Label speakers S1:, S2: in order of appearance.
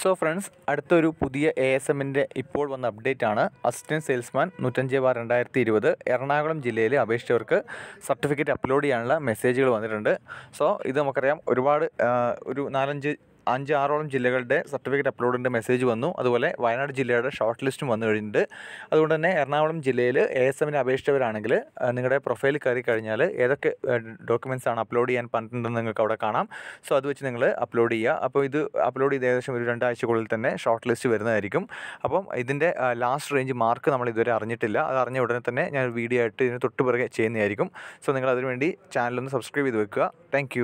S1: so friends അടുത്തൊരു പുതിയ A S എമ്മിൻ്റെ ഇപ്പോൾ വന്ന അപ്ഡേറ്റ് ആണ് അസിസ്റ്റൻറ്റ് സെയിൽസ്മാൻ നൂറ്റഞ്ച് ബാർ രണ്ടായിരത്തി ഇരുപത് എറണാകുളം ജില്ലയിലെ അപേക്ഷിച്ചവർക്ക് സർട്ടിഫിക്കറ്റ് അപ്ലോഡ് ചെയ്യാനുള്ള മെസ്സേജുകൾ വന്നിട്ടുണ്ട് സോ ഇത് നമുക്കറിയാം ഒരുപാട് ഒരു നാലഞ്ച് അഞ്ച് ആറോളം ജില്ലകളുടെ സർട്ടിഫിക്കറ്റ് അപ്ലോഡിൻ്റെ മെസ്സേജ് വന്നു അതുപോലെ വയനാട് ജില്ലയുടെ ഷോർട്ട് ലിസ്റ്റും വന്നു കഴിഞ്ഞിട്ടുണ്ട് അതുകൊണ്ട് തന്നെ എറണാകുളം ജില്ലയിൽ എ എസ് എമ്മിന് അപേക്ഷിച്ചവരാണെങ്കിൽ നിങ്ങളുടെ പ്രൊഫൈൽ കയറി കഴിഞ്ഞാൽ ഏതൊക്കെ ഡോക്യുമെൻറ്റ്സ് ആണ് അപ്ലോഡ് ചെയ്യാൻ പറഞ്ഞിട്ടുണ്ടെന്ന് നിങ്ങൾക്ക് അവിടെ കാണാം സോ അത് വെച്ച് നിങ്ങൾ അപ്ലോഡ് ചെയ്യുക അപ്പോൾ ഇത് അപ്ലോഡ് ചെയ്ത് ഏകദേശം ഒരു രണ്ടാഴ്ചക്കുള്ളിൽ തന്നെ ഷോർട്ട് ലിസ്റ്റ് വരുന്നതായിരിക്കും അപ്പം ഇതിൻ്റെ ലാസ്റ്റ് റേഞ്ച് മാർക്ക് നമ്മൾ ഇതുവരെ അറിഞ്ഞിട്ടില്ല അത് അറിഞ്ഞ ഉടനെ തന്നെ ഞാൻ വീഡിയോ ആയിട്ട് ഇതിന് തൊട്ട് പിറകെ ചെയ്യുന്നതായിരിക്കും സോ നിങ്ങൾ അതിനുവേണ്ടി ചാനലൊന്ന് സബ്സ്ക്രൈബ് ചെയ്ത് വെക്കുക താങ്ക്